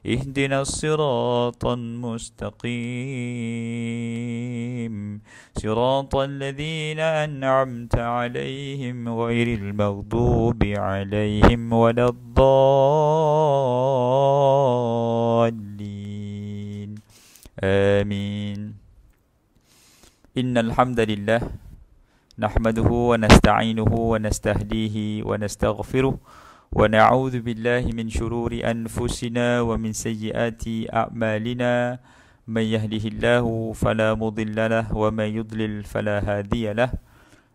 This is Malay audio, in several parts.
اهدنا الصراط المستقيم صراط الذين أنعمت عليهم غير المغضوب عليهم ولا الضالين آمين إن الحمد لله نحمده ونستعينه ونستهديه ونستغفره ونعوذ بالله من شرور أنفسنا ومن سيئات أعمالنا من يهده الله فلا مضل له ومن يضلل فلا هادي له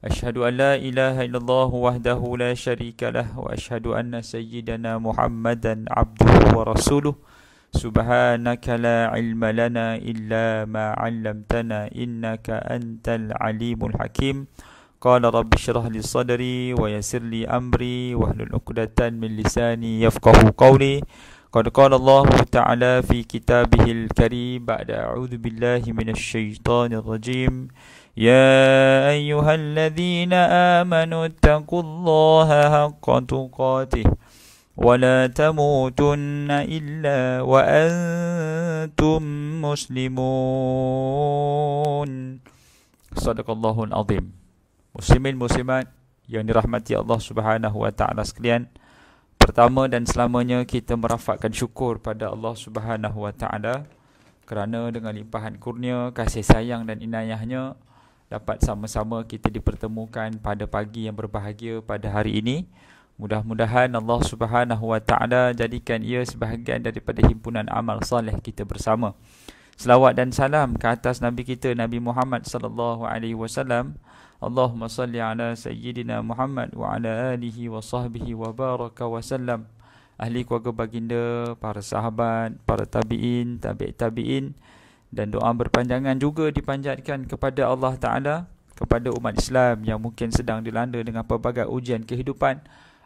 أشهد أن لا إله إلا الله وحده لا شريك له وأشهد أن سيدنا محمدا عبده ورسوله سبحانك لا علم لنا إلا ما علمتنا إنك أنت العليم الحكيم قال رب اشرح لي صدري ويسر لي أمري واحلل عقدة من لساني يفقه قولي قد قال الله تعالى في كتابه الكريم بعد أعوذ بالله من الشيطان الرجيم يا أيها الذين آمنوا اتقوا الله حق تقاته ولا تموتن إلا وأنتم مسلمون صدق الله العظيم muslimin muslimat yang dirahmati Allah Subhanahu wa taala sekalian. Pertama dan selamanya kita merafakkan syukur pada Allah Subhanahu wa taala kerana dengan limpahan kurnia, kasih sayang dan inayahnya dapat sama-sama kita dipertemukan pada pagi yang berbahagia pada hari ini. Mudah-mudahan Allah Subhanahu wa taala jadikan ia sebahagian daripada himpunan amal soleh kita bersama selawat dan salam ke atas nabi kita nabi Muhammad sallallahu alaihi wasallam Allahumma salli ala sayyidina Muhammad wa ala alihi wa sahbihi wa baraka wa sallam ahli keluarga baginda para sahabat para tabiin tabi' tabiin dan doa berpanjangan juga dipanjatkan kepada Allah taala kepada umat Islam yang mungkin sedang dilanda dengan pelbagai ujian kehidupan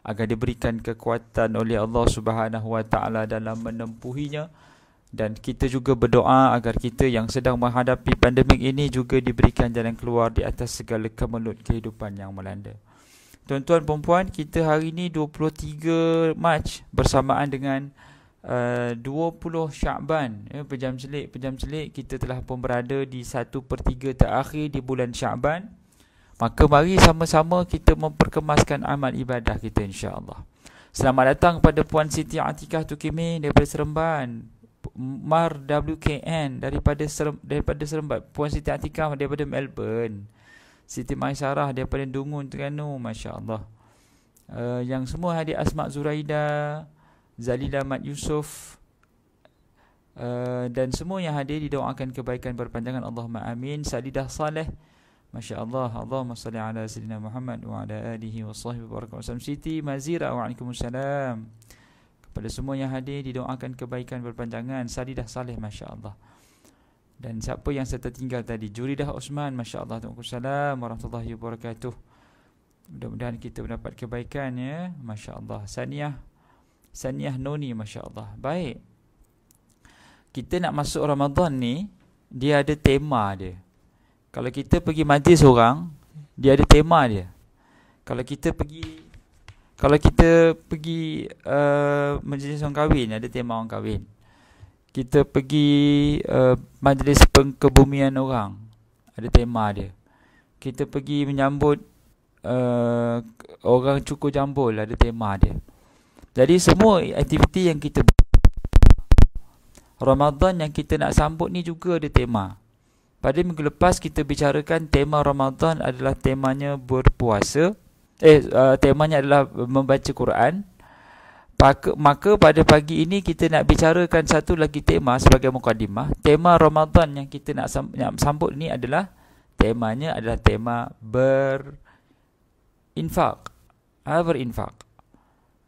agar diberikan kekuatan oleh Allah Subhanahu wa taala dalam menempuhinya dan kita juga berdoa agar kita yang sedang menghadapi pandemik ini juga diberikan jalan keluar di atas segala kemelut kehidupan yang melanda. Tuan-tuan puan kita hari ini 23 Mac bersamaan dengan eh, uh, 20 Syakban. Ya, pejam selit, pejam selit, kita telah pun berada di 1 per 3 terakhir di bulan Syakban. Maka mari sama-sama kita memperkemaskan amal ibadah kita insya-Allah. Selamat datang kepada Puan Siti Atikah Tukimi daripada Seremban. Mar WKN daripada Serem, daripada Serembat Puan Siti Atikah daripada Melbourne Siti Maisarah daripada Dungun Terengganu masya-Allah uh, yang semua hadir Asma Zuraida Zalila Mat Yusof Uh, dan semua yang hadir didoakan kebaikan berpanjangan Allahumma amin Sadidah Saleh Masya Allah Allahumma salli ala Sayyidina Muhammad Wa ala alihi wa sahibu barakatuh Siti Mazira Wa alaikumussalam pada semua yang hadir didoakan kebaikan berpanjangan Sadidah Saleh Masya Allah Dan siapa yang saya tertinggal tadi Juridah Osman Masya Allah Assalamualaikum warahmatullahi wabarakatuh Mudah-mudahan kita mendapat kebaikan ya Masya Allah Saniyah, Saniyah Noni Masya Allah Baik Kita nak masuk Ramadan ni Dia ada tema dia Kalau kita pergi majlis orang Dia ada tema dia Kalau kita pergi kalau kita pergi uh, majlis orang kahwin, ada tema orang kahwin. Kita pergi uh, majlis pengkebumian orang, ada tema dia. Kita pergi menyambut uh, orang cukur jambul, ada tema dia. Jadi semua aktiviti yang kita Ramadan yang kita nak sambut ni juga ada tema. Pada minggu lepas kita bicarakan tema Ramadan adalah temanya berpuasa eh uh, temanya adalah membaca Quran. Maka pada pagi ini kita nak bicarakan satu lagi tema sebagai mukadimah. Tema Ramadan yang kita nak sam- yang sambut ni adalah temanya adalah tema berinfak. Ha, berinfak.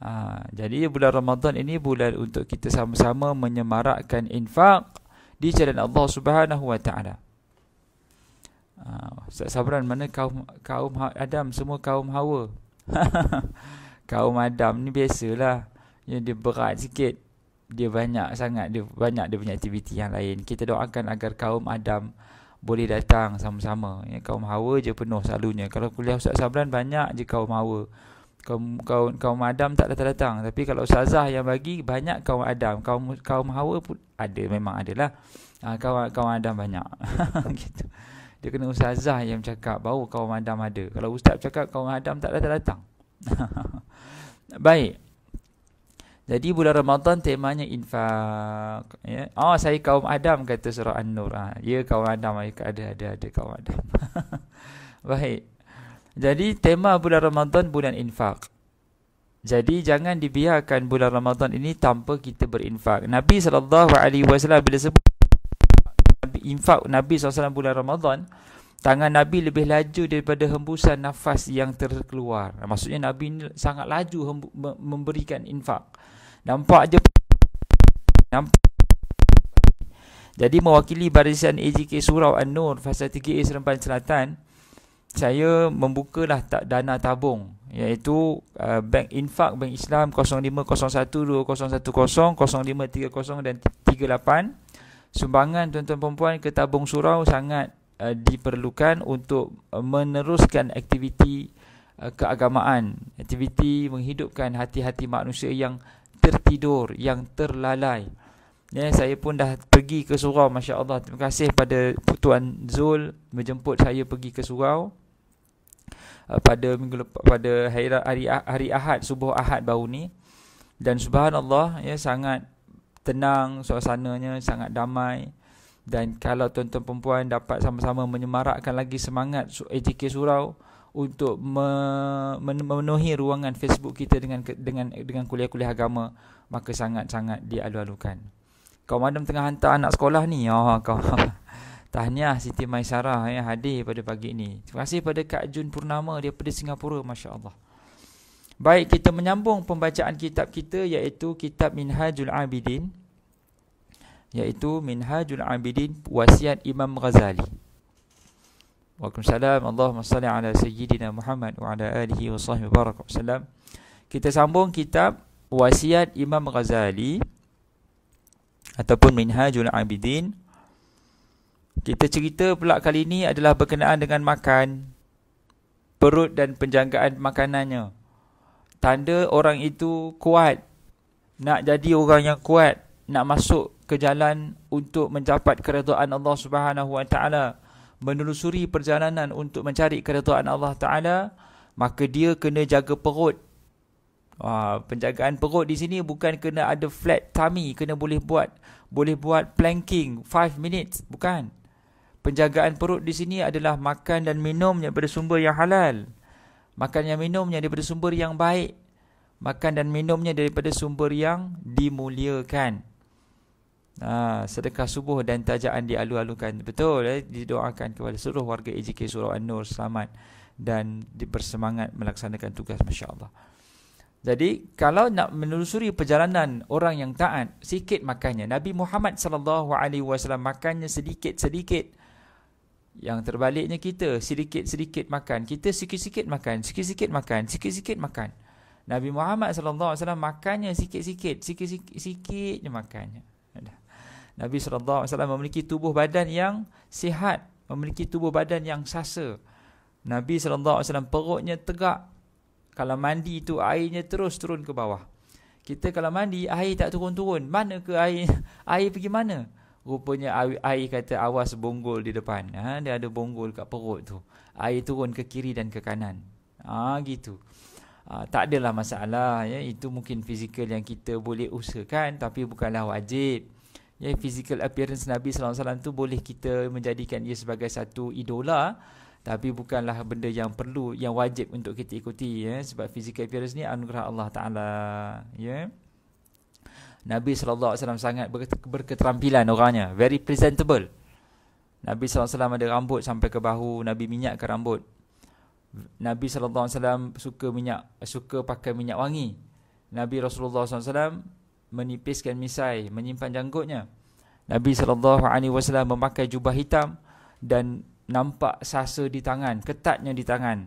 Ha, jadi bulan Ramadan ini bulan untuk kita sama-sama menyemarakkan infak di jalan Allah Subhanahu Wa Taala. Uh, Ustaz Sabran mana kaum kaum ha, Adam semua kaum Hawa. kaum Adam ni biasalah. Ya, dia berat sikit. Dia banyak sangat dia banyak dia punya aktiviti yang lain. Kita doakan agar kaum Adam boleh datang sama-sama. Ya, kaum Hawa je penuh selalunya. Kalau kuliah Ustaz Sabran banyak je kaum Hawa. Kaum, kaum kaum Adam tak datang-datang tapi kalau Ustazah yang bagi banyak kaum Adam kaum kaum Hawa pun ada memang adalah uh, ah, kaum kaum Adam banyak gitu dia kena ustazah yang cakap baru kaum Adam ada. Kalau ustaz cakap kaum Adam tak datang datang. Baik. Jadi bulan Ramadan temanya infak. Ya. Oh saya kaum Adam kata surah An-Nur. Ha. Ya kaum Adam ada ada ada, kaum Adam. Baik. Jadi tema bulan Ramadan bulan infak. Jadi jangan dibiarkan bulan Ramadan ini tanpa kita berinfak. Nabi sallallahu alaihi wasallam bila sebut Nabi infak Nabi SAW bulan Ramadan Tangan Nabi lebih laju daripada hembusan nafas yang terkeluar Maksudnya Nabi ni sangat laju memberikan infak Nampak je Nampak jadi mewakili barisan AGK Surau An-Nur Fasa 3A Seremban Selatan Saya membukalah tak dana tabung Iaitu uh, Bank Infak Bank Islam 0501 2010 0530 dan sumbangan tuan-tuan perempuan ke tabung surau sangat uh, diperlukan untuk uh, meneruskan aktiviti uh, keagamaan, aktiviti menghidupkan hati-hati manusia yang tertidur, yang terlalai. Ya, saya pun dah pergi ke surau, Masya Allah. Terima kasih pada Tuan Zul menjemput saya pergi ke surau uh, pada minggu lepas, pada hari, hari, hari Ahad, subuh Ahad baru ni. Dan subhanallah, ya, sangat tenang suasananya sangat damai dan kalau tuan-tuan perempuan dapat sama-sama menyemarakkan lagi semangat AJK eh, Surau untuk memenuhi ruangan Facebook kita dengan dengan dengan kuliah-kuliah agama maka sangat-sangat dialu-alukan. Kau madam tengah hantar anak sekolah ni. Oh kau. Tahniah Siti Maisarah yang eh, hadir pada pagi ini. Terima kasih pada Kak Jun Purnama daripada Singapura. Masya-Allah. Baik kita menyambung pembacaan kitab kita iaitu kitab Minhajul Abidin iaitu Minhajul Abidin wasiat Imam Ghazali. Waalaikumsalam. Allahumma salli ala sayyidina Muhammad wa ala alihi wa sahbihi baraka Kita sambung kitab wasiat Imam Ghazali ataupun Minhajul Abidin. Kita cerita pula kali ini adalah berkenaan dengan makan perut dan penjagaan makanannya tanda orang itu kuat nak jadi orang yang kuat nak masuk ke jalan untuk mencapai keredaan Allah Subhanahu Wa Taala menelusuri perjalanan untuk mencari keredaan Allah Taala maka dia kena jaga perut Wah, ha, penjagaan perut di sini bukan kena ada flat tummy kena boleh buat boleh buat planking 5 minutes bukan penjagaan perut di sini adalah makan dan minum daripada sumber yang halal makan dan minumnya daripada sumber yang baik makan dan minumnya daripada sumber yang dimuliakan ha, sedekah subuh dan tajaan dialu-alukan betul eh, didoakan kepada seluruh warga AJK Surau An-Nur selamat dan bersemangat melaksanakan tugas masya-Allah jadi kalau nak menelusuri perjalanan orang yang taat sikit makannya Nabi Muhammad sallallahu alaihi wasallam makannya sedikit-sedikit yang terbaliknya kita sedikit-sedikit makan. Kita sikit-sikit makan, sikit-sikit makan, sikit-sikit makan. Nabi Muhammad sallallahu alaihi wasallam makannya sikit-sikit, sikit-sikit je makannya. Nabi sallallahu alaihi wasallam memiliki tubuh badan yang sihat, memiliki tubuh badan yang sasa. Nabi sallallahu alaihi wasallam perutnya tegak. Kalau mandi itu airnya terus turun ke bawah. Kita kalau mandi air tak turun-turun. Mana ke air? Air pergi mana? Rupanya air, air kata awas bonggol di depan. Ha, dia ada bonggol kat perut tu. Air turun ke kiri dan ke kanan. Ah ha, gitu. Ha, tak adalah masalah. Ya. Itu mungkin fizikal yang kita boleh usahakan tapi bukanlah wajib. Ya, physical appearance Nabi SAW tu boleh kita menjadikan ia sebagai satu idola tapi bukanlah benda yang perlu yang wajib untuk kita ikuti ya sebab physical appearance ni anugerah Allah taala ya yeah. Nabi SAW sangat berketerampilan orangnya. Very presentable. Nabi SAW ada rambut sampai ke bahu. Nabi minyak ke rambut. Nabi SAW suka minyak, suka pakai minyak wangi. Nabi Rasulullah SAW menipiskan misai, menyimpan janggutnya. Nabi SAW memakai jubah hitam dan nampak sasa di tangan, ketatnya di tangan.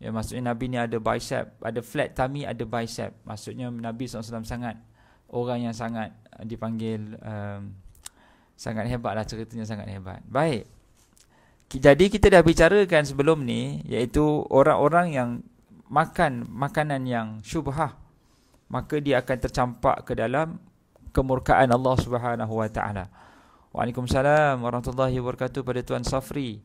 Ya, maksudnya Nabi ni ada bicep, ada flat tummy, ada bicep. Maksudnya Nabi SAW sangat orang yang sangat eh, dipanggil um, sangat hebat lah ceritanya sangat hebat. Baik. Jadi kita dah bicarakan sebelum ni iaitu orang-orang yang makan makanan yang syubhah maka dia akan tercampak ke dalam kemurkaan Allah Subhanahu Wa Taala. Waalaikumsalam warahmatullahi wabarakatuh pada tuan Safri.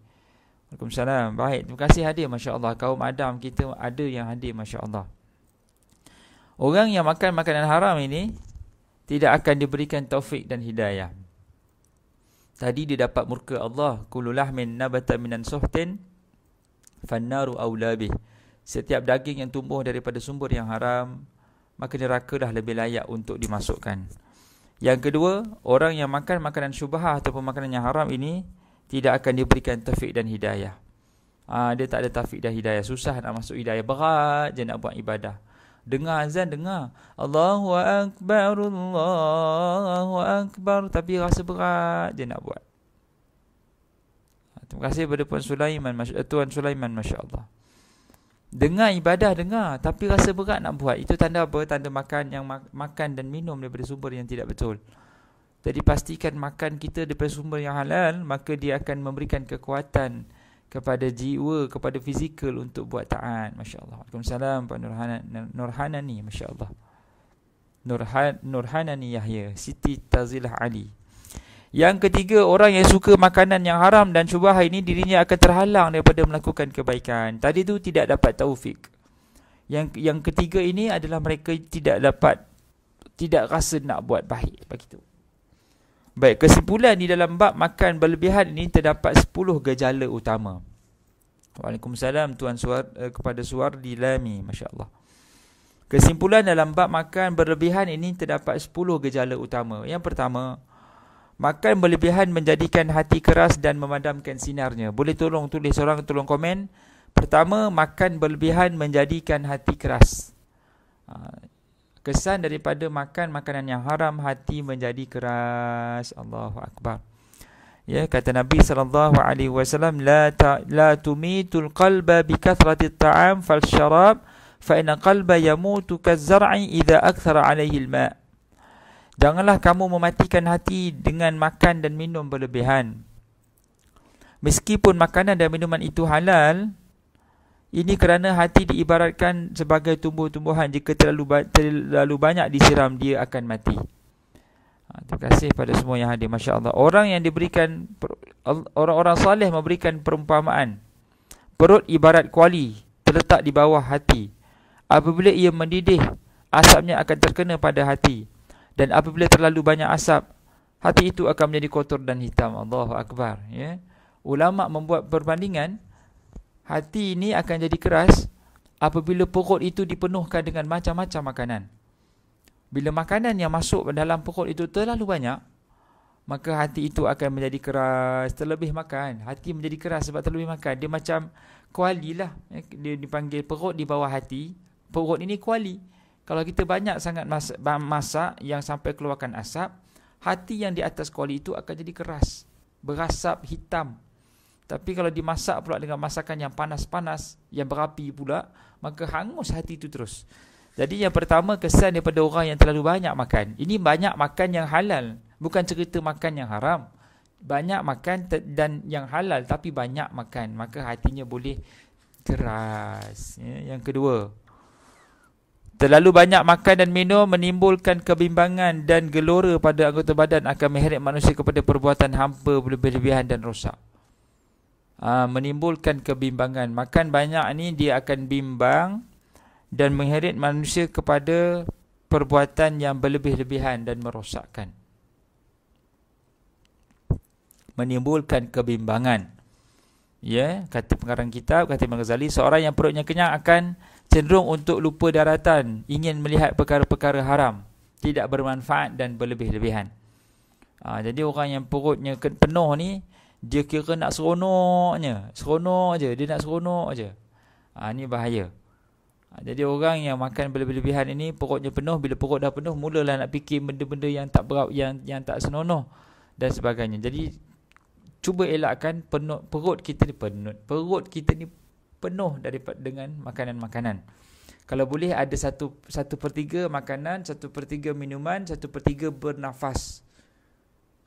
Waalaikumsalam. Baik, terima kasih hadir masya-Allah. Kaum Adam kita ada yang hadir masya-Allah. Orang yang makan makanan haram ini tidak akan diberikan taufik dan hidayah. Tadi dia dapat murka Allah. Kululah min nabata minan suhtin fannaru awlabih. Setiap daging yang tumbuh daripada sumber yang haram, maka neraka dah lebih layak untuk dimasukkan. Yang kedua, orang yang makan makanan syubhah atau pemakanan yang haram ini tidak akan diberikan taufik dan hidayah. Ha, dia tak ada taufik dan hidayah. Susah nak masuk hidayah. Berat je nak buat ibadah. Dengar azan, dengar. Allahu Akbar, Allahu Akbar. Tapi rasa berat je nak buat. Ha, terima kasih kepada Puan Sulaiman, eh, Tuan Sulaiman, Masya Allah. Dengar ibadah, dengar. Tapi rasa berat nak buat. Itu tanda apa? Tanda makan yang makan dan minum daripada sumber yang tidak betul. Jadi pastikan makan kita daripada sumber yang halal, maka dia akan memberikan kekuatan kepada jiwa, kepada fizikal untuk buat taat. Masya-Allah. Waalaikumsalam Puan Nurhana Nurhana ni, masya-Allah. Nurhan Nurhana ni Yahya, Siti Tazilah Ali. Yang ketiga, orang yang suka makanan yang haram dan syubhah ini dirinya akan terhalang daripada melakukan kebaikan. Tadi tu tidak dapat taufik. Yang yang ketiga ini adalah mereka tidak dapat tidak rasa nak buat baik begitu. Baik, kesimpulan di dalam bab makan berlebihan ini terdapat 10 gejala utama. Waalaikumsalam tuan suar eh, kepada suar di Lami, masya-Allah. Kesimpulan dalam bab makan berlebihan ini terdapat 10 gejala utama. Yang pertama, makan berlebihan menjadikan hati keras dan memadamkan sinarnya. Boleh tolong tulis seorang tolong komen. Pertama, makan berlebihan menjadikan hati keras. Ah, Kesan daripada makan makanan yang haram hati menjadi keras. Allahu akbar. Ya kata Nabi sallallahu alaihi wasallam la ta, la tumitul qalba bi kathratit ta'am fal syarab fa inna qalba yamutu kazra'i idza akthara alaihi al ma' Janganlah kamu mematikan hati dengan makan dan minum berlebihan. Meskipun makanan dan minuman itu halal, ini kerana hati diibaratkan sebagai tumbuh-tumbuhan jika terlalu ba- terlalu banyak disiram dia akan mati. Ha, terima kasih pada semua yang hadir masya-Allah. Orang yang diberikan orang-orang soleh memberikan perumpamaan. Perut ibarat kuali terletak di bawah hati. Apabila ia mendidih, asapnya akan terkena pada hati. Dan apabila terlalu banyak asap, hati itu akan menjadi kotor dan hitam. Allahu akbar, ya. Ulama membuat perbandingan hati ini akan jadi keras apabila perut itu dipenuhkan dengan macam-macam makanan. Bila makanan yang masuk dalam perut itu terlalu banyak, maka hati itu akan menjadi keras terlebih makan. Hati menjadi keras sebab terlalu makan. Dia macam kuali lah. Eh, dia dipanggil perut di bawah hati. Perut ini kuali. Kalau kita banyak sangat masak, masak yang sampai keluarkan asap, hati yang di atas kuali itu akan jadi keras. Berasap hitam tapi kalau dimasak pula dengan masakan yang panas-panas, yang berapi pula, maka hangus hati itu terus. Jadi yang pertama kesan daripada orang yang terlalu banyak makan. Ini banyak makan yang halal, bukan cerita makan yang haram. Banyak makan dan yang halal tapi banyak makan, maka hatinya boleh keras. Ya. yang kedua. Terlalu banyak makan dan minum menimbulkan kebimbangan dan gelora pada anggota badan akan menyeret manusia kepada perbuatan hampa berlebihan dan rosak. Ah, menimbulkan kebimbangan. Makan banyak ni dia akan bimbang dan mengheret manusia kepada perbuatan yang berlebih-lebihan dan merosakkan. Menimbulkan kebimbangan. Ya, kata pengarang kitab, kata Imam Ghazali, seorang yang perutnya kenyang akan cenderung untuk lupa daratan, ingin melihat perkara-perkara haram, tidak bermanfaat dan berlebih-lebihan. Ha, jadi orang yang perutnya penuh ni, dia kira nak seronoknya seronok je dia nak seronok je ha, ini bahaya ha, jadi orang yang makan berlebihan ini perutnya penuh bila perut dah penuh mulalah nak fikir benda-benda yang tak berat yang yang tak senonoh dan sebagainya jadi cuba elakkan penuh, perut kita ni penuh perut kita ni penuh daripada dengan makanan-makanan kalau boleh ada satu satu pertiga makanan, satu pertiga minuman, satu pertiga bernafas.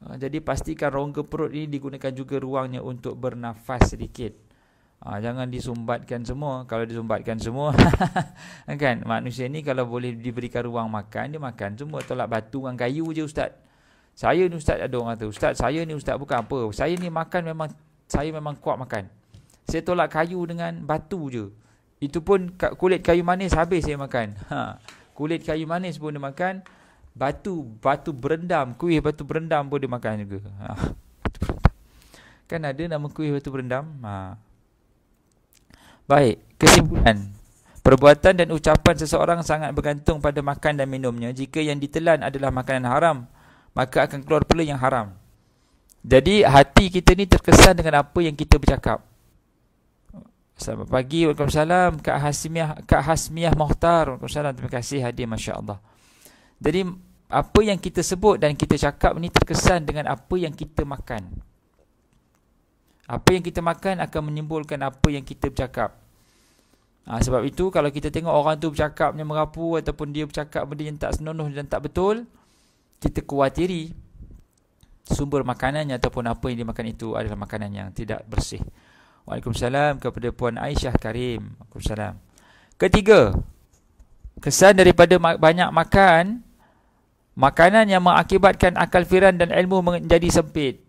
Ah, jadi pastikan rongga perut ini digunakan juga ruangnya untuk bernafas sedikit. Ha, jangan disumbatkan semua. Kalau disumbatkan semua, kan manusia ni kalau boleh diberikan ruang makan, dia makan semua. Tolak batu dengan kayu je ustaz. Saya ni ustaz ada orang kata, ustaz saya ni ustaz bukan apa. Saya ni makan memang, saya memang kuat makan. Saya tolak kayu dengan batu je. Itu pun kulit kayu manis habis saya makan. Ha, kulit kayu manis pun dia makan batu batu berendam kuih batu berendam pun dia makan juga ha. kan ada nama kuih batu berendam ha. baik kesimpulan Perbuatan dan ucapan seseorang sangat bergantung pada makan dan minumnya. Jika yang ditelan adalah makanan haram, maka akan keluar pula yang haram. Jadi hati kita ni terkesan dengan apa yang kita bercakap. Selamat pagi, Waalaikumsalam. Kak Hasmiah, Kak Hasmiah Mohtar. Waalaikumsalam. Terima kasih hadir, Masya Allah. Jadi apa yang kita sebut dan kita cakap ni terkesan dengan apa yang kita makan. Apa yang kita makan akan menyimpulkan apa yang kita bercakap. Ha, sebab itu kalau kita tengok orang tu bercakapnya merapu ataupun dia bercakap benda yang tak senonoh dan tak betul, kita kuatiri sumber makanannya ataupun apa yang dimakan itu adalah makanan yang tidak bersih. Waalaikumsalam kepada Puan Aisyah Karim. Waalaikumsalam. Ketiga, kesan daripada banyak makan, Makanan yang mengakibatkan akal firan dan ilmu menjadi sempit.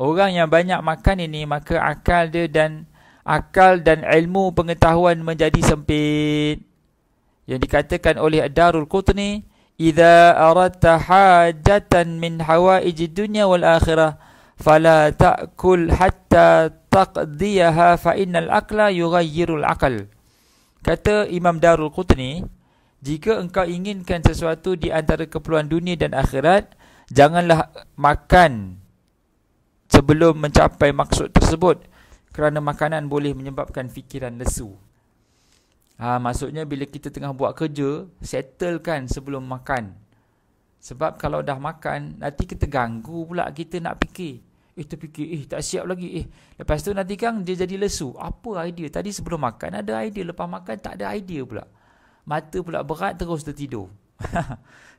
Orang yang banyak makan ini maka akal dia dan akal dan ilmu pengetahuan menjadi sempit. Yang dikatakan oleh Darul Qutni, "Idza aradta hajatan min hawaij dunya wal akhirah, fala ta'kul hatta taqdiyaha fa innal akla yughayyirul aql." Kata Imam Darul Qutni, jika engkau inginkan sesuatu di antara keperluan dunia dan akhirat, janganlah makan sebelum mencapai maksud tersebut kerana makanan boleh menyebabkan fikiran lesu. Ha, maksudnya bila kita tengah buat kerja, settlekan sebelum makan. Sebab kalau dah makan, nanti kita ganggu pula kita nak fikir. Eh tu fikir, eh tak siap lagi. Eh lepas tu nanti kan dia jadi lesu. Apa idea? Tadi sebelum makan ada idea, lepas makan tak ada idea pula mata pula berat terus tertidur.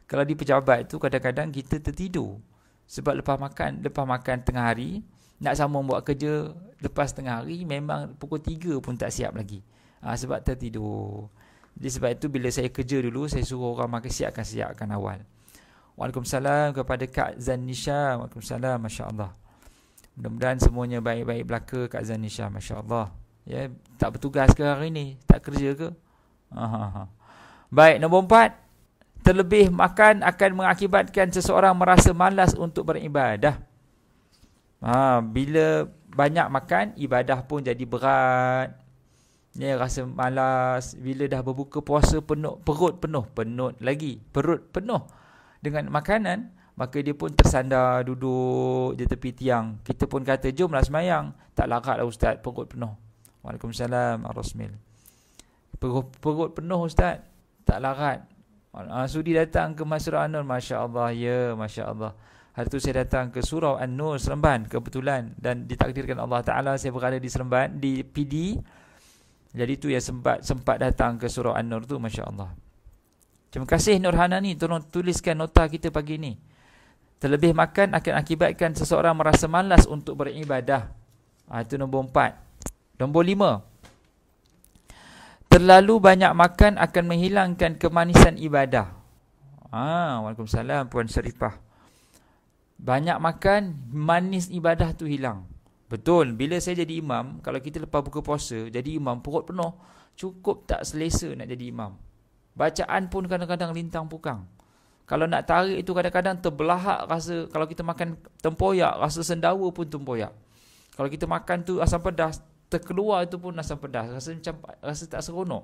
Kalau di pejabat tu kadang-kadang kita tertidur. Sebab lepas makan, lepas makan tengah hari, nak sama buat kerja lepas tengah hari memang pukul 3 pun tak siap lagi. Ha, sebab tertidur. Jadi sebab itu bila saya kerja dulu, saya suruh orang makan siapkan siapkan awal. Waalaikumsalam kepada Kak Zanisha. Waalaikumsalam, Masya Allah. Mudah-mudahan semuanya baik-baik belaka Kak Zanisha, Masya Allah. Ya, tak bertugas ke hari ni? Tak kerja ke? Baik, nombor empat. Terlebih makan akan mengakibatkan seseorang merasa malas untuk beribadah. Ha, bila banyak makan, ibadah pun jadi berat. Ya, rasa malas. Bila dah berbuka puasa, penuh, perut penuh. Penuh lagi. Perut penuh dengan makanan. Maka dia pun tersandar duduk di tepi tiang. Kita pun kata, jomlah semayang. Tak larat lah ustaz, perut penuh. Waalaikumsalam, Ar-Rasmil perut, perut penuh ustaz tak larat uh, sudi datang ke Masra An-Nur ya masyaallah. hari tu saya datang ke Surau anur Seremban kebetulan dan ditakdirkan Allah Ta'ala saya berada di Seremban di PD jadi tu yang sempat sempat datang ke Surau anur tu masyaallah. terima kasih Nurhana ni tolong tuliskan nota kita pagi ni Terlebih makan akan akibatkan seseorang merasa malas untuk beribadah. Ha, itu nombor empat. Nombor lima. Terlalu banyak makan akan menghilangkan kemanisan ibadah. Ah, Waalaikumsalam Puan Syarifah. Banyak makan, manis ibadah tu hilang. Betul, bila saya jadi imam, kalau kita lepas buka puasa, jadi imam perut penuh, cukup tak selesa nak jadi imam. Bacaan pun kadang-kadang lintang pukang. Kalau nak tarik itu kadang-kadang terbelahak rasa, kalau kita makan tempoyak, rasa sendawa pun tempoyak. Kalau kita makan tu asam pedas, terkeluar itu pun asam pedas rasa macam rasa tak seronok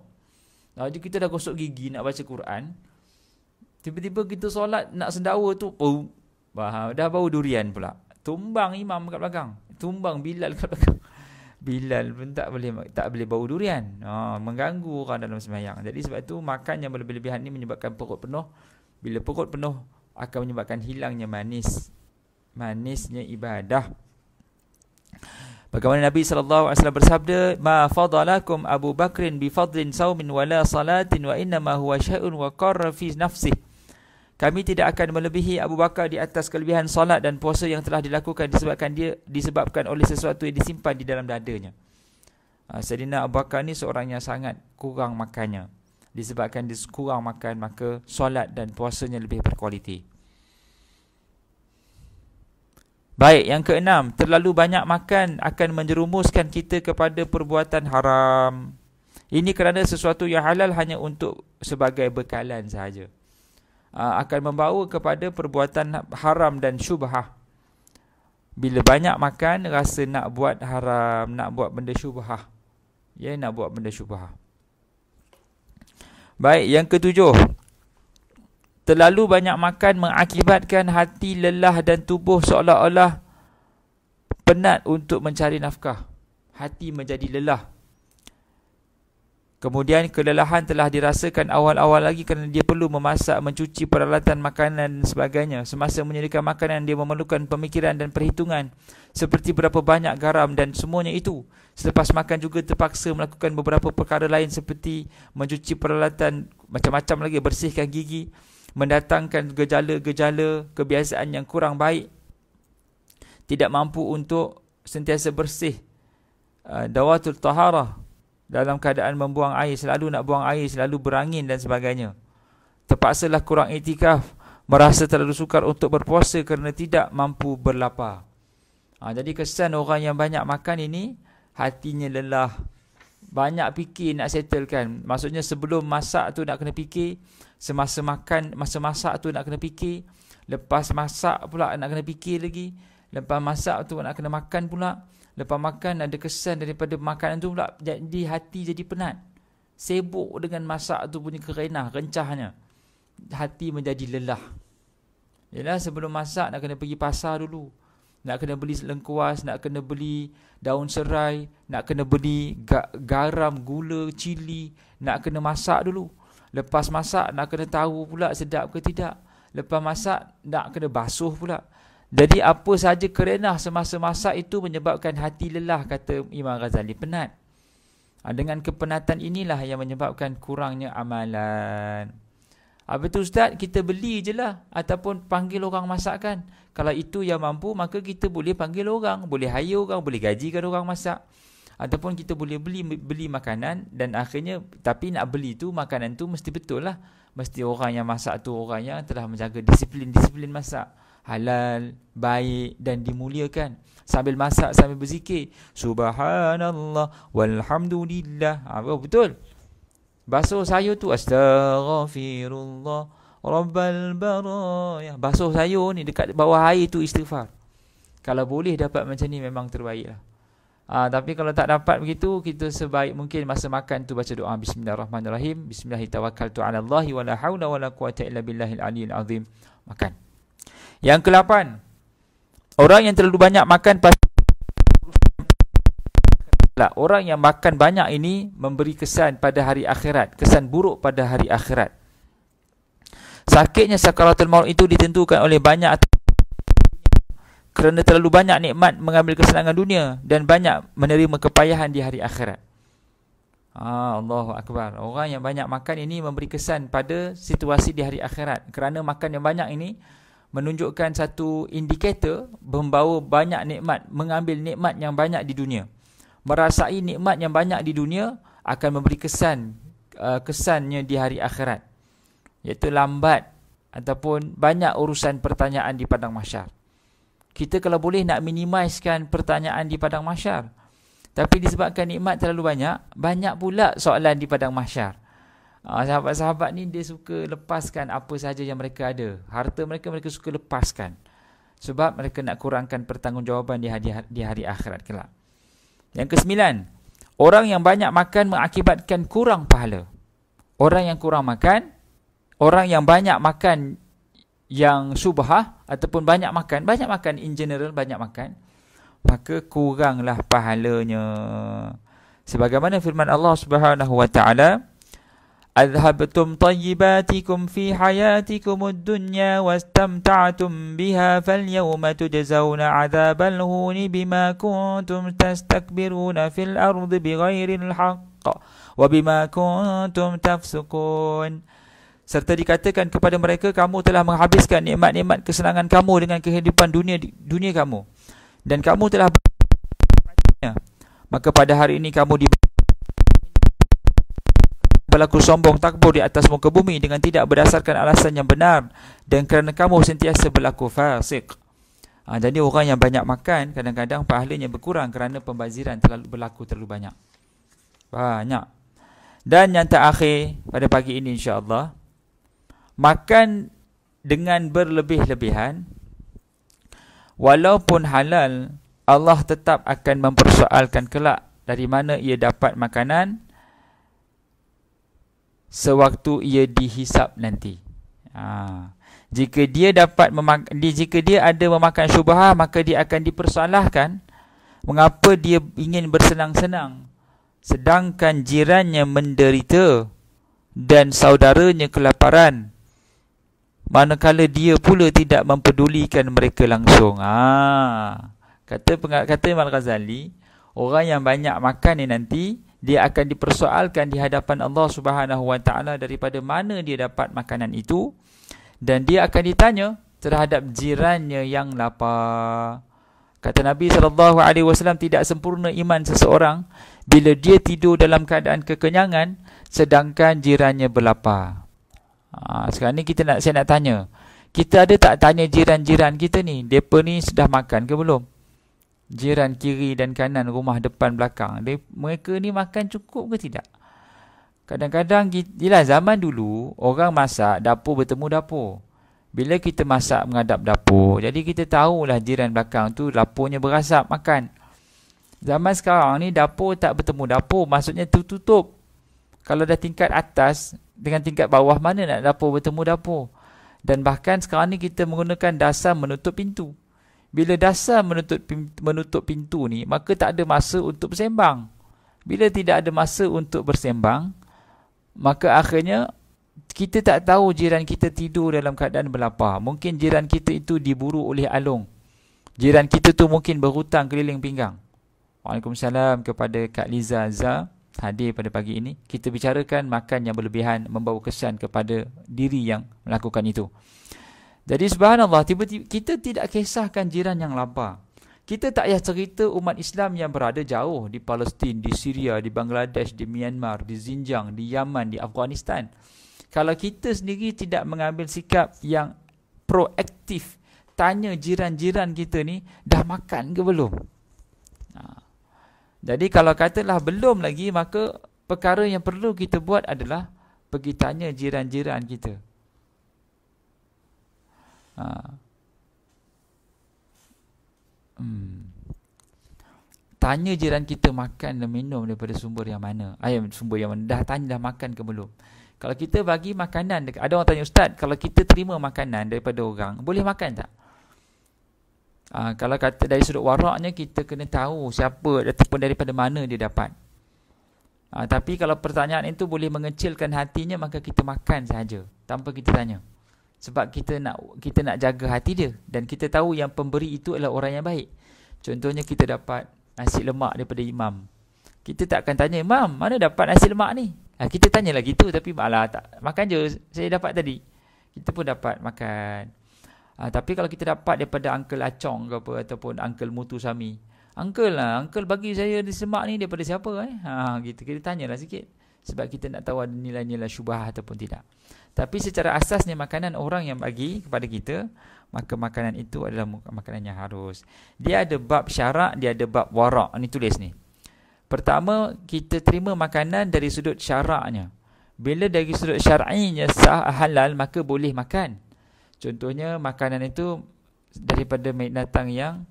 ha, jadi kita dah gosok gigi nak baca Quran tiba-tiba kita solat nak sendawa tu pum oh, dah bau durian pula tumbang imam kat belakang tumbang bilal kat belakang Bilal pun tak boleh tak boleh bau durian. Ha, mengganggu orang dalam sembahyang. Jadi sebab itu makan yang berlebihan ni menyebabkan perut penuh. Bila perut penuh akan menyebabkan hilangnya manis manisnya ibadah. Bagaimana Nabi sallallahu alaihi wasallam bersabda, "Ma fadalakum Abu Bakrin bi fadlin saumin wala salatin wa inna ma huwa syai'un wa qarra fi nafsihi." Kami tidak akan melebihi Abu Bakar di atas kelebihan solat dan puasa yang telah dilakukan disebabkan dia disebabkan oleh sesuatu yang disimpan di dalam dadanya. Ha, Sayyidina Abu Bakar ni seorang yang sangat kurang makannya. Disebabkan dia kurang makan, maka solat dan puasanya lebih berkualiti. Baik, yang keenam, terlalu banyak makan akan menjerumuskan kita kepada perbuatan haram. Ini kerana sesuatu yang halal hanya untuk sebagai bekalan sahaja. Aa, ah, akan membawa kepada perbuatan haram dan syubhah. Bila banyak makan, rasa nak buat haram, nak buat benda syubhah. Ya, nak buat benda syubhah. Baik, yang ketujuh, Terlalu banyak makan mengakibatkan hati lelah dan tubuh seolah-olah penat untuk mencari nafkah. Hati menjadi lelah. Kemudian kelelahan telah dirasakan awal-awal lagi kerana dia perlu memasak, mencuci peralatan makanan dan sebagainya. Semasa menyediakan makanan, dia memerlukan pemikiran dan perhitungan seperti berapa banyak garam dan semuanya itu. Selepas makan juga terpaksa melakukan beberapa perkara lain seperti mencuci peralatan macam-macam lagi, bersihkan gigi mendatangkan gejala-gejala kebiasaan yang kurang baik tidak mampu untuk sentiasa bersih uh, dawatul taharah dalam keadaan membuang air selalu nak buang air selalu berangin dan sebagainya terpaksalah kurang itikaf merasa terlalu sukar untuk berpuasa kerana tidak mampu berlapar ha, jadi kesan orang yang banyak makan ini hatinya lelah banyak fikir nak settlekan maksudnya sebelum masak tu nak kena fikir semasa makan masa masak tu nak kena fikir lepas masak pula nak kena fikir lagi lepas masak tu nak kena makan pula lepas makan ada kesan daripada makanan tu pula jadi hati jadi penat sibuk dengan masak tu punya kerenah rencahnya hati menjadi lelah Yalah sebelum masak nak kena pergi pasar dulu Nak kena beli lengkuas, nak kena beli daun serai Nak kena beli garam, gula, cili Nak kena masak dulu Lepas masak nak kena tahu pula sedap ke tidak. Lepas masak nak kena basuh pula. Jadi apa saja kerenah semasa masak itu menyebabkan hati lelah kata Imam Ghazali penat. Ha, dengan kepenatan inilah yang menyebabkan kurangnya amalan. Apa tu ustaz? Kita beli je lah. Ataupun panggil orang masakkan. Kalau itu yang mampu, maka kita boleh panggil orang. Boleh hire orang, boleh gajikan orang masak ataupun kita boleh beli beli makanan dan akhirnya tapi nak beli tu makanan tu mesti betul lah mesti orang yang masak tu orang yang telah menjaga disiplin-disiplin masak halal, baik dan dimuliakan sambil masak sambil berzikir subhanallah walhamdulillah apa ha, oh, betul basuh sayur tu astaghfirullah rabbal baraya basuh sayur ni dekat bawah air tu istighfar kalau boleh dapat macam ni memang terbaik lah. Ah tapi kalau tak dapat begitu kita sebaik mungkin masa makan tu baca doa bismillahirrahmanirrahim bismillahirrahmanirrahim tawakkaltu wala haula wala quwata illa billahil aliyil azim makan. Yang ke-8 orang yang terlalu banyak makan pasti lah, orang yang makan banyak ini memberi kesan pada hari akhirat kesan buruk pada hari akhirat. Sakitnya sakaratul maut itu ditentukan oleh banyak atau kerana terlalu banyak nikmat mengambil kesenangan dunia dan banyak menerima kepayahan di hari akhirat. Ah, Allahu Akbar. Orang yang banyak makan ini memberi kesan pada situasi di hari akhirat. Kerana makan yang banyak ini menunjukkan satu indikator membawa banyak nikmat, mengambil nikmat yang banyak di dunia. Merasai nikmat yang banyak di dunia akan memberi kesan uh, kesannya di hari akhirat. Iaitu lambat ataupun banyak urusan pertanyaan di padang mahsyar kita kalau boleh nak minimiskan pertanyaan di padang mahsyar tapi disebabkan nikmat terlalu banyak banyak pula soalan di padang mahsyar ah, sahabat-sahabat ni dia suka lepaskan apa sahaja yang mereka ada harta mereka mereka suka lepaskan sebab mereka nak kurangkan pertanggungjawaban di hari, di hari akhirat kelak yang kesembilan orang yang banyak makan mengakibatkan kurang pahala orang yang kurang makan orang yang banyak makan yang subhah ataupun banyak makan, banyak makan in general, banyak makan, maka kuranglah pahalanya. Sebagaimana firman Allah Subhanahu wa taala, "Adhhabtum tayyibatikum fi hayatikum ad-dunya wastamta'tum biha falyawma tujzauna 'adzabal huni bima kuntum tastakbiruna fil ardi bighairil haqq wa bima kuntum tafsukun." serta dikatakan kepada mereka kamu telah menghabiskan nikmat-nikmat kesenangan kamu dengan kehidupan dunia dunia kamu dan kamu telah maka pada hari ini kamu di berlaku sombong takbur di atas muka bumi dengan tidak berdasarkan alasan yang benar dan kerana kamu sentiasa berlaku fasik. Ha, jadi orang yang banyak makan kadang-kadang pahalanya berkurang kerana pembaziran terlalu berlaku terlalu banyak. Banyak. Dan yang terakhir pada pagi ini insya-Allah makan dengan berlebih-lebihan walaupun halal Allah tetap akan mempersoalkan kelak dari mana ia dapat makanan sewaktu ia dihisap nanti ha. jika dia dapat jika dia ada memakan syubhah maka dia akan dipersalahkan. mengapa dia ingin bersenang-senang sedangkan jirannya menderita dan saudaranya kelaparan manakala dia pula tidak mempedulikan mereka langsung. Ha. Kata kata Imam Ghazali, orang yang banyak makan ni nanti dia akan dipersoalkan di hadapan Allah Subhanahu daripada mana dia dapat makanan itu dan dia akan ditanya terhadap jirannya yang lapar. Kata Nabi saw tidak sempurna iman seseorang bila dia tidur dalam keadaan kekenyangan sedangkan jirannya berlapar. Ha, sekarang ni kita nak saya nak tanya. Kita ada tak tanya jiran-jiran kita ni, depa ni sudah makan ke belum? Jiran kiri dan kanan rumah depan belakang, dia, mereka ni makan cukup ke tidak? Kadang-kadang ialah zaman dulu orang masak dapur bertemu dapur. Bila kita masak menghadap dapur, jadi kita tahulah jiran belakang tu lapurnya berasap makan. Zaman sekarang ni dapur tak bertemu dapur, maksudnya tu tutup. Kalau dah tingkat atas, dengan tingkat bawah mana nak dapur bertemu dapur. Dan bahkan sekarang ni kita menggunakan dasar menutup pintu. Bila dasar menutup pintu, menutup pintu ni, maka tak ada masa untuk bersembang. Bila tidak ada masa untuk bersembang, maka akhirnya kita tak tahu jiran kita tidur dalam keadaan berlapar. Mungkin jiran kita itu diburu oleh alung. Jiran kita tu mungkin berhutang keliling pinggang. Waalaikumsalam kepada Kak Liza Azhar hadir pada pagi ini kita bicarakan makan yang berlebihan membawa kesan kepada diri yang melakukan itu jadi subhanallah tiba-tiba kita tidak kisahkan jiran yang lapar kita tak payah cerita umat Islam yang berada jauh di Palestin, di Syria, di Bangladesh, di Myanmar, di Xinjiang, di Yaman, di Afghanistan. Kalau kita sendiri tidak mengambil sikap yang proaktif, tanya jiran-jiran kita ni dah makan ke belum? Ha. Jadi kalau katalah belum lagi maka perkara yang perlu kita buat adalah pergi tanya jiran-jiran kita. Ha. Hmm. Tanya jiran kita makan dan minum daripada sumber yang mana? Ayam sumber yang mana? Dah tanya dah makan ke belum? Kalau kita bagi makanan ada orang tanya ustaz, kalau kita terima makanan daripada orang, boleh makan tak? Ha, kalau kata dari sudut waraknya kita kena tahu siapa ataupun daripada mana dia dapat. Ha, tapi kalau pertanyaan itu boleh mengecilkan hatinya maka kita makan saja tanpa kita tanya. Sebab kita nak kita nak jaga hati dia dan kita tahu yang pemberi itu adalah orang yang baik. Contohnya kita dapat nasi lemak daripada imam. Kita tak akan tanya, imam mana dapat nasi lemak ni? Ha, kita tanyalah gitu tapi malah tak makan je saya dapat tadi. Kita pun dapat makan. Uh, tapi kalau kita dapat daripada Uncle acong, ke apa ataupun Uncle Mutu Sami. Uncle lah, Uncle bagi saya di semak ni daripada siapa eh? Ha, kita, kita tanyalah sikit. Sebab kita nak tahu ada nilai-nilai syubah ataupun tidak. Tapi secara asasnya makanan orang yang bagi kepada kita, maka makanan itu adalah makanan yang harus. Dia ada bab syarak, dia ada bab warak. Ni tulis ni. Pertama, kita terima makanan dari sudut syaraknya. Bila dari sudut syar'inya sah halal, maka boleh makan. Contohnya makanan itu daripada binatang yang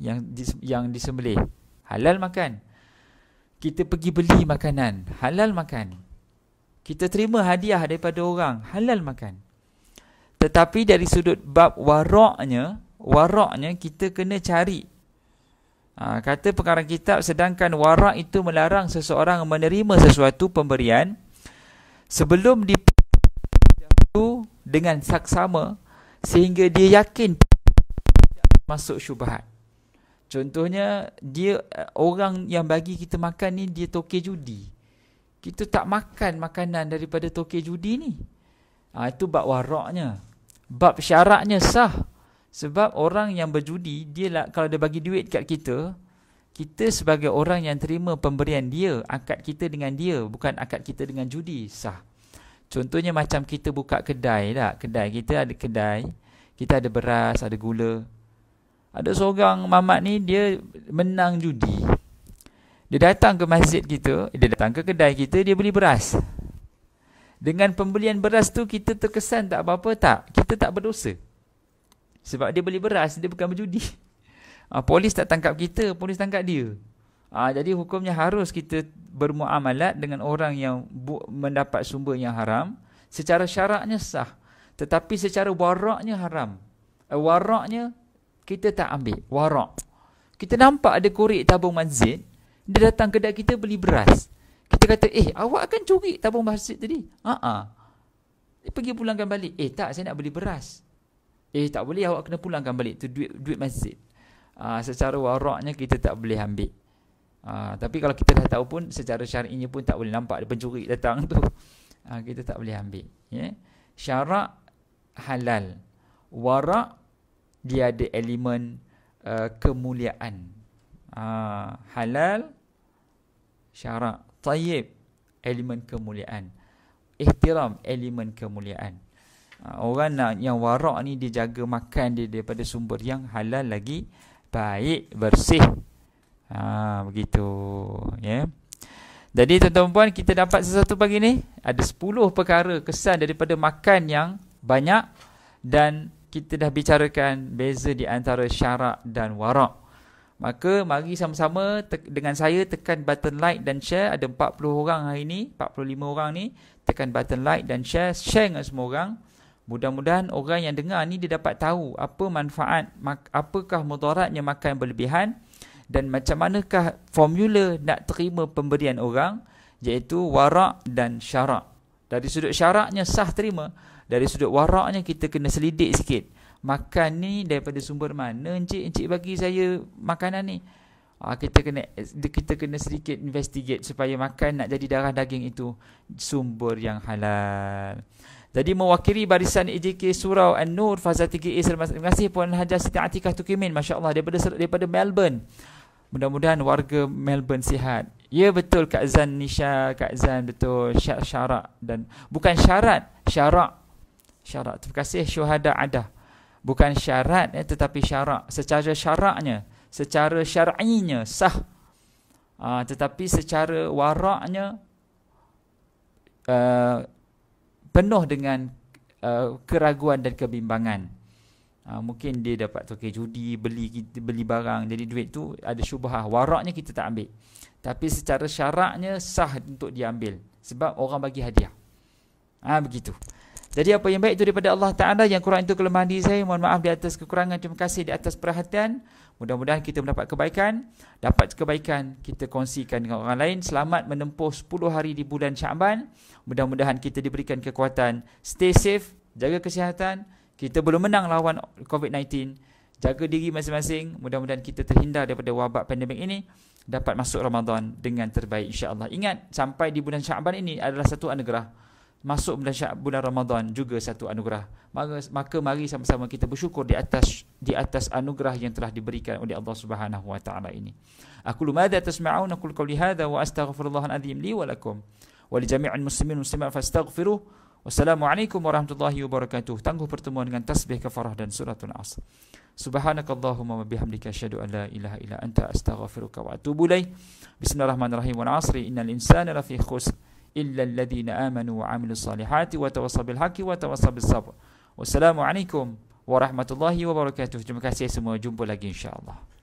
yang yang disembelih. Halal makan. Kita pergi beli makanan, halal makan. Kita terima hadiah daripada orang, halal makan. Tetapi dari sudut bab waraknya, waraknya kita kena cari. Ha, kata pengarang kitab sedangkan warak itu melarang seseorang menerima sesuatu pemberian sebelum dipu- dengan saksama sehingga dia yakin masuk syubhat. Contohnya dia eh, orang yang bagi kita makan ni dia toke judi. Kita tak makan makanan daripada toke judi ni. Ha, itu bab waraknya. Bab syaratnya sah. Sebab orang yang berjudi dia lah, kalau dia bagi duit kat kita, kita sebagai orang yang terima pemberian dia, akad kita dengan dia bukan akad kita dengan judi sah. Contohnya macam kita buka kedai tak? Lah. Kedai kita ada kedai, kita ada beras, ada gula. Ada seorang mamat ni dia menang judi. Dia datang ke masjid kita, dia datang ke kedai kita, dia beli beras. Dengan pembelian beras tu kita terkesan tak apa-apa tak? Kita tak berdosa. Sebab dia beli beras, dia bukan berjudi. Ha, polis tak tangkap kita, polis tangkap dia. Ha, jadi hukumnya harus kita bermuamalat dengan orang yang mendapat sumber yang haram. Secara syaraknya sah. Tetapi secara waraknya haram. Uh, waraknya kita tak ambil. Warak. Kita nampak ada kurik tabung masjid. Dia datang kedai kita beli beras. Kita kata, eh awak akan curi tabung masjid tadi. Haa. Dia pergi pulangkan balik. Eh tak, saya nak beli beras. Eh tak boleh, awak kena pulangkan balik. Itu duit, duit masjid. Ha, secara waraknya kita tak boleh ambil. Ha, tapi kalau kita dah tahu pun secara syar'inya pun tak boleh nampak ada pencuri datang tu. Ha, kita tak boleh ambil. Ya? Syarak halal. Warak dia ada elemen uh, kemuliaan. Ha, halal syarak. Tayyib elemen kemuliaan. Ihtiram elemen kemuliaan. Ha, orang nak yang warak ni dia jaga makan dia daripada sumber yang halal lagi baik bersih Ha, begitu. Ya. Yeah. Jadi tuan-tuan puan kita dapat sesuatu pagi ni ada 10 perkara kesan daripada makan yang banyak dan kita dah bicarakan beza di antara syarak dan warak. Maka mari sama-sama te- dengan saya tekan button like dan share. Ada 40 orang hari ni, 45 orang ni. Tekan button like dan share. Share dengan semua orang. Mudah-mudahan orang yang dengar ni dia dapat tahu apa manfaat, apakah mudaratnya makan berlebihan dan macam manakah formula nak terima pemberian orang iaitu warak dan syarak. Dari sudut syaraknya sah terima, dari sudut waraknya kita kena selidik sikit. Makan ni daripada sumber mana encik encik bagi saya makanan ni? Ah kita kena kita kena sedikit investigate supaya makan nak jadi darah daging itu sumber yang halal. Jadi mewakili barisan AJK e Surau An-Nur Faza 3A Terima kasih Puan Hajah Siti Atikah Tukimin Masya Allah daripada, daripada Melbourne Mudah-mudahan warga Melbourne sihat. Ya betul Kak Zan Nisha, Kak Zan betul syarat, syarat dan bukan syarat, syarak. Syarak. Terima kasih syuhada ada. Bukan syarat eh, tetapi syarak. Secara syaraknya, secara syar'inya sah. Uh, tetapi secara waraknya uh, penuh dengan uh, keraguan dan kebimbangan. Ha, mungkin dia dapat tokeh judi, beli beli barang. Jadi duit tu ada syubhah. Waraknya kita tak ambil. Tapi secara syaraknya sah untuk diambil. Sebab orang bagi hadiah. Ah ha, begitu. Jadi apa yang baik itu daripada Allah Ta'ala yang kurang itu kelemahan diri saya. Mohon maaf di atas kekurangan. Terima kasih di atas perhatian. Mudah-mudahan kita mendapat kebaikan. Dapat kebaikan kita kongsikan dengan orang lain. Selamat menempuh 10 hari di bulan Syaban. Mudah-mudahan kita diberikan kekuatan. Stay safe. Jaga kesihatan kita belum menang lawan COVID-19. Jaga diri masing-masing. Mudah-mudahan kita terhindar daripada wabak pandemik ini dapat masuk Ramadan dengan terbaik insya-Allah. Ingat sampai di bulan Syaban ini adalah satu anugerah. Masuk bulan bulan Ramadan juga satu anugerah. Maka, maka mari sama-sama kita bersyukur di atas di atas anugerah yang telah diberikan oleh Allah Subhanahu wa taala ini. Aku lumada tasma'un aku qul qawli hadha wa astaghfirullahal azim wa lakum wa li jami'il muslimin muslimat fastaghfiruhu Wassalamualaikum warahmatullahi wabarakatuh. Tangguh pertemuan dengan tasbih kafarah dan suratul asr. Subhanakallahumma wa bihamdika asyhadu an la ilaha illa anta astaghfiruka wa atubu ilaik. Bismillahirrahmanirrahim. Wal asri innal insana lafi khusr illa alladhina amanu wa amilus salihati wa tawassaw bil haqqi wa tawassaw bis sabr. Wassalamualaikum warahmatullahi wabarakatuh. Terima kasih semua. Jumpa lagi insya-Allah.